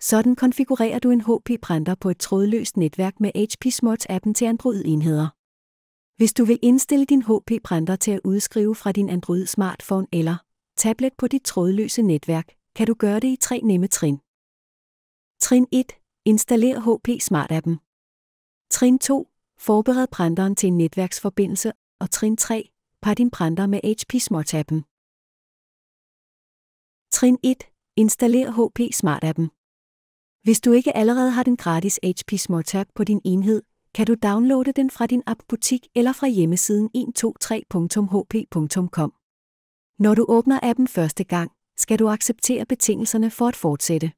Sådan konfigurerer du en HP-printer på et trådløst netværk med HP Smart appen til Android-enheder. Hvis du vil indstille din HP-printer til at udskrive fra din Android-smartphone eller tablet på dit trådløse netværk, kan du gøre det i tre nemme trin. Trin 1. Installer HP Smart-appen. Trin 2. Forbered printeren til en netværksforbindelse. Og trin 3. Par din printer med HP Smart-appen. Trin 1. Installer HP Smart-appen. Hvis du ikke allerede har den gratis HP SmartTab på din enhed, kan du downloade den fra din app-butik eller fra hjemmesiden 123.hp.com. Når du åbner appen første gang, skal du acceptere betingelserne for at fortsætte.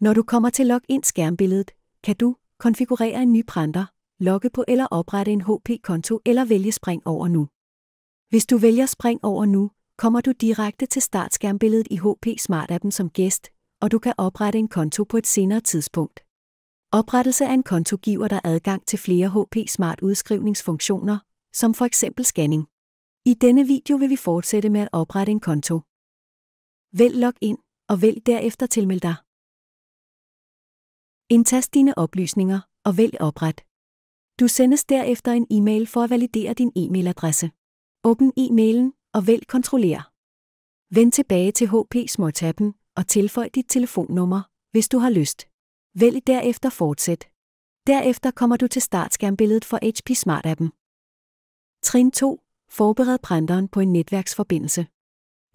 Når du kommer til login-skærmbilledet, kan du konfigurere en ny printer, logge på eller oprette en HP-konto eller vælge spring over nu. Hvis du vælger spring over nu, kommer du direkte til startskærmbilledet i HP Smart Appen som gæst, og du kan oprette en konto på et senere tidspunkt. Oprettelse af en konto giver dig adgang til flere HP Smart udskrivningsfunktioner, som for eksempel scanning. I denne video vil vi fortsætte med at oprette en konto. Vælg log ind og vælg derefter tilmeld dig. Indtast dine oplysninger og vælg opret. Du sendes derefter en e-mail for at validere din e-mailadresse. Åbn e-mailen og vælg kontroller. Vend tilbage til HP Smart-appen og tilføj dit telefonnummer, hvis du har lyst. Vælg derefter Fortsæt. Derefter kommer du til startskærmbilledet for HP Smart-appen. Trin 2. Forbered printeren på en netværksforbindelse.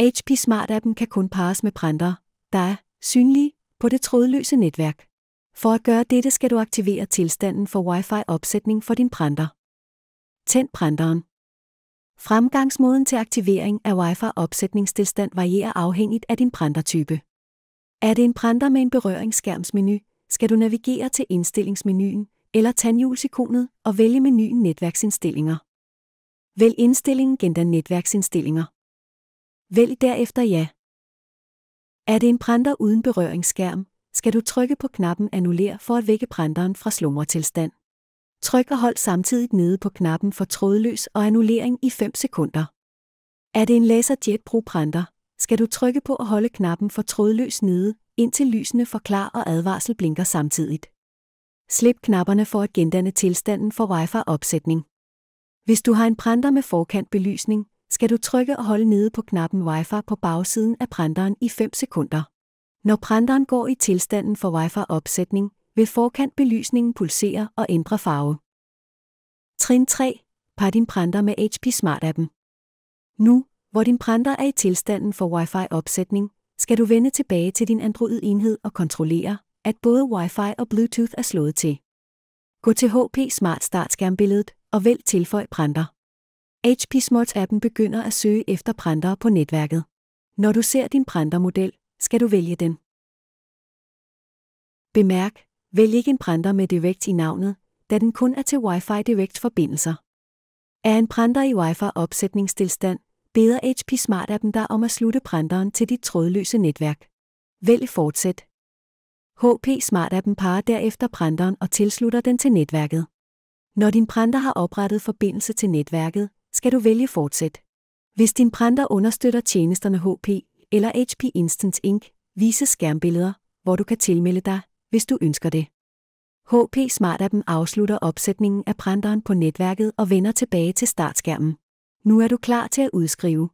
HP Smart-appen kan kun pares med printer, der er synlige på det trådløse netværk. For at gøre dette skal du aktivere tilstanden for Wi-Fi-opsætning for din printer. Tænd printeren. Fremgangsmåden til aktivering af Wi-Fi-opsætningstilstand varierer afhængigt af din printertype. Er det en printer med en berøringsskærmsmenu, skal du navigere til indstillingsmenuen eller tandhjulsikonet og vælge menuen Netværksindstillinger. Vælg indstillingen Genda Netværksindstillinger. Vælg derefter Ja. Er det en printer uden berøringsskærm, skal du trykke på knappen Annuller for at vække printeren fra slumretilstand. Tryk og hold samtidig nede på knappen for trådløs og annullering i 5 sekunder. Er det en LaserJet Pro printer, skal du trykke på og holde knappen for trådløs nede, indtil lysene for klar og advarsel blinker samtidigt. Slip knapperne for at gendanne tilstanden for wi fi opsætning Hvis du har en printer med forkantbelysning, skal du trykke og holde nede på knappen Wi-Fi på bagsiden af printeren i 5 sekunder. Når printeren går i tilstanden for wi fi opsætning vil forkantbelysningen pulsere og ændre farve. Trin 3. Par din printer med HP Smart-appen. Nu hvor din printer er i tilstanden for Wi-Fi-opsætning, skal du vende tilbage til din Android-enhed og kontrollere, at både Wi-Fi og Bluetooth er slået til. Gå til HP Smart Startskærmbilledet og vælg Tilføj printer. HP smart appen begynder at søge efter printere på netværket. Når du ser din printermodel, skal du vælge den. Bemærk, vælg ikke en printer med Direct i navnet, da den kun er til Wi-Fi Direct-forbindelser. Er en printer i Wi-Fi-opsætningstilstand, beder HP Smart-appen dig om at slutte printeren til dit trådløse netværk. Vælg Fortsæt. HP Smart-appen parer derefter printeren og tilslutter den til netværket. Når din printer har oprettet forbindelse til netværket, skal du vælge Fortsæt. Hvis din printer understøtter tjenesterne HP eller HP Instance Ink, vises skærmbilleder, hvor du kan tilmelde dig, hvis du ønsker det. HP Smart-appen afslutter opsætningen af printeren på netværket og vender tilbage til startskærmen. Nu er du klar til at udskrive.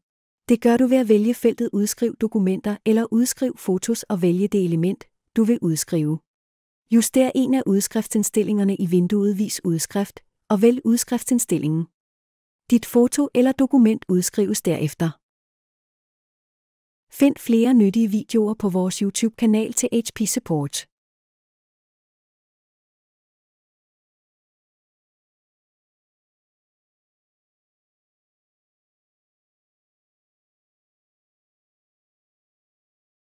Det gør du ved at vælge feltet Udskriv dokumenter eller Udskriv fotos og vælge det element, du vil udskrive. Juster en af udskriftindstillingerne i vinduet Vis udskrift og vælg udskriftindstillingen. Dit foto eller dokument udskrives derefter. Find flere nyttige videoer på vores YouTube-kanal til HP Support.